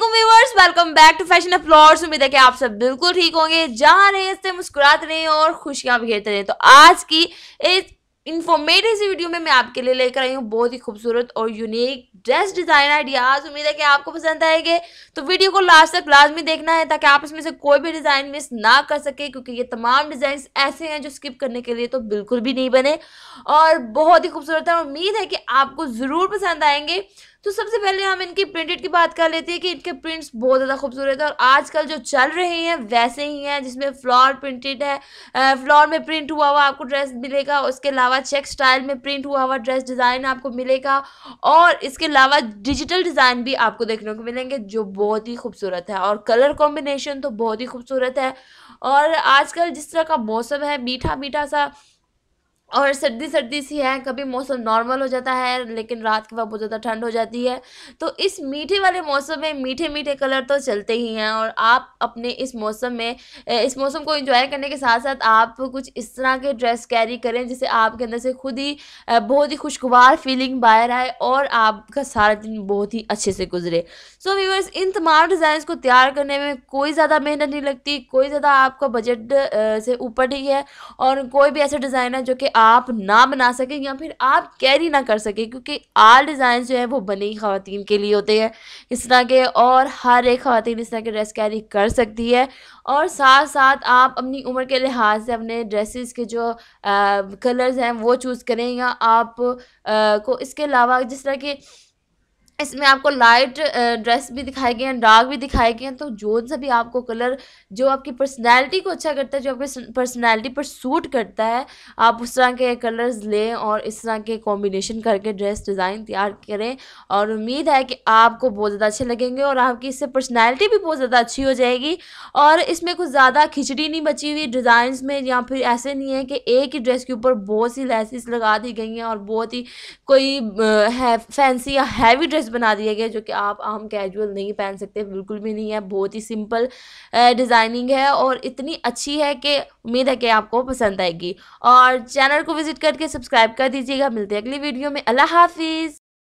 welcome back to fashion उम्मीद है कि आप सब बिल्कुल ठीक होंगे जहाँ रहे इससे मुस्कुराते रहे और खुशियाँ बिखेरते रहे तो आज की इस इन्फॉर्मेटिव वीडियो में मैं आपके लिए लेकर आई हूँ बहुत ही खूबसूरत और यूनिक ड्रेस डिज़ाइन आइडियाज़ उम्मीद है कि आपको पसंद आएंगे तो वीडियो को लास्ट तक लाजमी देखना है ताकि आप इसमें से कोई भी डिज़ाइन मिस ना कर सके क्योंकि ये तमाम डिज़ाइन ऐसे हैं जो स्किप करने के लिए तो बिल्कुल भी नहीं बने और बहुत ही खूबसूरत है उम्मीद है कि आपको ज़रूर पसंद आएंगे तो सबसे पहले हम इनकी प्रिंटेड की बात कर लेते हैं कि इनके प्रिंट्स बहुत ज़्यादा खूबसूरत है और आजकल जो चल रहे हैं वैसे ही हैं जिसमें फ्लॉर प्रिंटेड है फ्लॉर में प्रिंट हुआ हुआ आपको ड्रेस मिलेगा उसके अलावा चेक स्टाइल में प्रिंट हुआ हुआ ड्रेस डिज़ाइन आपको मिलेगा और इसके अलावा डिजिटल डिज़ाइन भी आपको देखने को मिलेंगे जो बहुत ही खूबसूरत है और कलर कॉम्बिनेशन तो बहुत ही खूबसूरत है और आजकल जिस तरह का मौसम है मीठा मीठा सा और सर्दी सर्दी सी है कभी मौसम नॉर्मल हो जाता है लेकिन रात के बाद बहुत ज़्यादा ठंड हो जाती है तो इस मीठे वाले मौसम में मीठे मीठे कलर तो चलते ही हैं और आप अपने इस मौसम में इस मौसम को एंजॉय करने के साथ साथ आप कुछ इस तरह के ड्रेस कैरी करें जिससे आपके अंदर से खुद ही बहुत ही खुशगवार फीलिंग बाहर आए और आपका सारा दिन बहुत ही अच्छे से गुजरे सो so, व्यूवर्स इन तमाम डिज़ाइन को तैयार करने में कोई ज़्यादा मेहनत नहीं लगती कोई ज़्यादा आपका बजट से ऊपर ही है और कोई भी ऐसा डिज़ाइन है जो कि आप ना बना सकें या फिर आप कैरी ना कर सकें क्योंकि आल डिज़ाइन जो है वो बने ही ख़वान के लिए होते हैं इस तरह के और हर एक ख़वान इस तरह के ड्रेस कैरी कर सकती है और साथ साथ आप अपनी उम्र के लिहाज से अपने ड्रेसेस के जो कलर्स हैं वो चूज़ करें या आप आ, को इसके अलावा जिस तरह के इसमें आपको लाइट ड्रेस भी दिखाई गई हैं डार्क भी दिखाई गई हैं तो जो सा भी आपको कलर जो आपकी पर्सनैलिटी को अच्छा करता है जो आपकी पर्सनैलिटी पर सूट करता है आप उस तरह के कलर्स लें और इस तरह के कॉम्बिनेशन करके ड्रेस डिज़ाइन तैयार करें और उम्मीद है कि आपको बहुत ज़्यादा अच्छे लगेंगे और आपकी इससे पर्सनैलिटी भी बहुत ज़्यादा अच्छी हो जाएगी और इसमें कुछ ज़्यादा खिचड़ी नहीं बची हुई डिज़ाइन में या फिर ऐसे नहीं है कि एक ही ड्रेस के ऊपर बहुत सी लेसिस लगा दी गई हैं और बहुत ही कोई है फैंसी या हैवी ड्रेस ड्रेस बना दिया गया जो कि आप आम कैजुअल नहीं पहन सकते बिल्कुल भी नहीं है बहुत ही सिंपल डिज़ाइनिंग है और इतनी अच्छी है कि उम्मीद है कि आपको पसंद आएगी और चैनल को विज़िट करके सब्सक्राइब कर दीजिएगा मिलते हैं अगली वीडियो में अल्लाह हाफिज़